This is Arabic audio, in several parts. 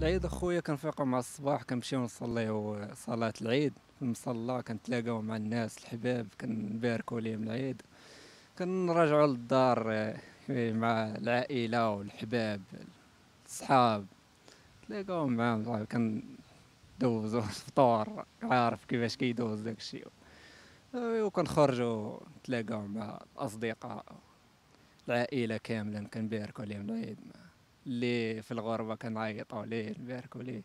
العيد اخويا كنفيقوا مع الصباح كنمشيو نصليو صلاه العيد في المصلى كنتلاقاو مع الناس الحباب كنباركوا ليهم العيد كنراجعوا للدار آه، مع العائله والحباب الصحاب تلاقاو معاهم صافي كندوزو الفطور عارف كيفاش كيدوز داكشي آه، كنخرجو نتلاقاو مع الاصدقاء العائله كامله كنباركوا ليهم العيد معاهم اللي في الغربه كنعيطوا ليه نباركوا ليه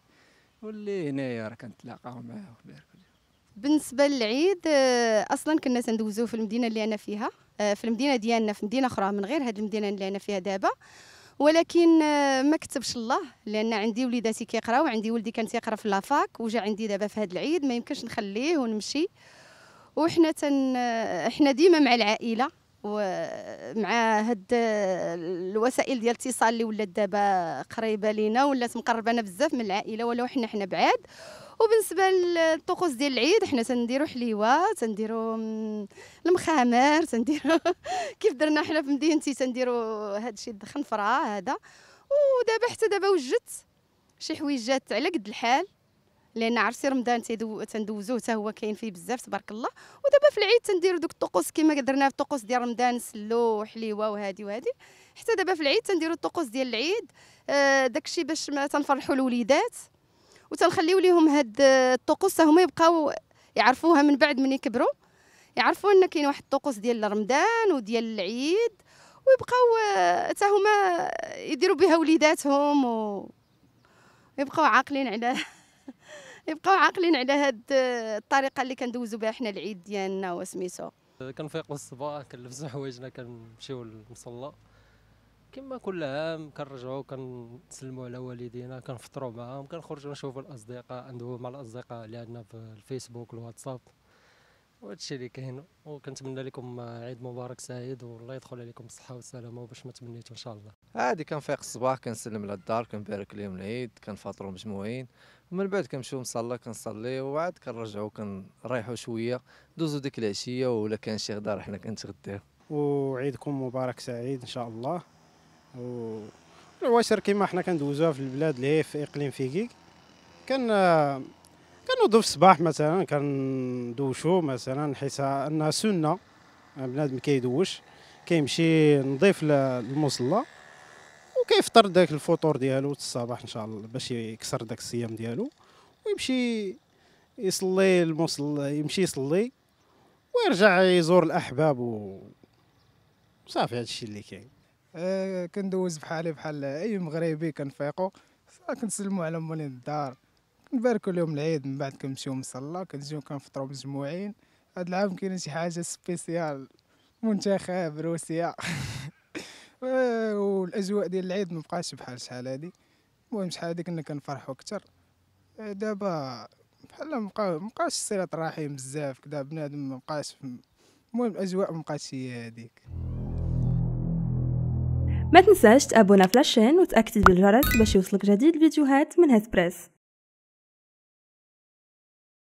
واللي هنايا راه كنتلاقاو معاه نباركوا ليه بالنسبه للعيد آه، اصلا كنا تندوزوه في المدينه اللي انا فيها آه، في المدينه ديالنا في مدينه اخرى من غير هذه المدينه اللي انا فيها دابا ولكن آه، ما كتبش الله لان عندي وليداتي كيقراو عندي ولدي كان تيقرا في لافاك وجا عندي دابا في هذا العيد ما يمكنش نخليه ونمشي وحنا تن... حنا ديما مع العائله ومع هاد الوسائل ديال الاتصال اللي ولات دابا قريبه لينا ولات مقربانا بزاف من العائله ولو حنا حنا بعاد وبالنسبه للطقوس ديال العيد حنا تنديرو حليوه تنديرو المخامر تنديرو كيف درنا حنا في مدينتي تنديرو هادشي الخنفره هذا ودابا حتى دابا وجدت شي حويجات على قد الحال لان عرسي رمضان تندوزوه حتى هو كاين فيه بزاف تبارك الله ودابا في العيد تنديروا دوك الطقوس كما درنا في الطقوس ديال رمضان سلو وحليوه وهادي وهادي حتى دابا في العيد تنديروا الطقوس ديال العيد آه، داكشي باش ما تنفرحوا الوليدات وتنخليو ليهم هاد آه، الطقوس هما يبقاو يعرفوها من بعد من يكبروا يعرفوا ان كاين واحد الطقوس ديال رمضان وديال العيد ويبقاو حتى آه، هما يديروا بها وليداتهم ويبقاو عاقلين على يبقاو عاقلين على هاد الطريقه اللي كندوزو بها حنا العيد ديالنا وسميتو كنفيقوا الصباح كنلبسوا حوايجنا كنمشيو للمصلى كما كل عام كنرجعوا كنسلموا على والدينا كنفطروا معاهم كنخرجوا نشوفوا الاصدقاء ندويو مع الاصدقاء اللي عندنا في الفيسبوك الواتساب وهادشي اللي كاين وكنتمنى لكم عيد مبارك سعيد والله يدخل عليكم بالصحه والسلامه وباش ما تمنيتو ان شاء الله عادي كنفيق الصباح كنسلم على الدار كنبارك لهم العيد كنفطروا مجموعين ومن بعد كنمشيو نصلى كنصلي وعاد كنرجعوا كنريحوا شويه دوزوا ديك العشيه ولا كان شي غدا حنا كنتغداو وعيدكم مبارك سعيد ان شاء الله و العواشر كما حنا كندوزوها في البلاد اللي هي في اقليم فيكيك كان كنوضو في الصباح مثلا كندوشو مثلا حيت انها سنه بنادم كيدوش كيمشي نضيف للمصلى وكيفطر داك الفطور ديالو الصباح ان شاء الله باش يكسر داك الصيام ديالو ويمشي يصلي المصلى يمشي يصلي ويرجع يزور الاحباب وصافي هذا هادشي اللي كاين أه كندوز بحالي بحال اي مغربي كنفيقو كنسلمو على مولين الدار نباركوا اليوم العيد من بعد كنمشيو مصلى كنجيو كنفطروا مجموعين هاد العام كاين شي حاجه سبيسيال منتخب روسيا والاجواء ديال العيد ما بقاش بحال شحال هادي المهم شحال هادي كنا كنفرحوا اكثر دابا بحال مبقى مبقاش صله رحيم بزاف كدا بنادم مبقاش المهم الاجواء مبقاتش هي هذيك ما تنساش تابونا في لاشين وتاكتب بالجرس باش يوصلك جديد الفيديوهات من هاد بريس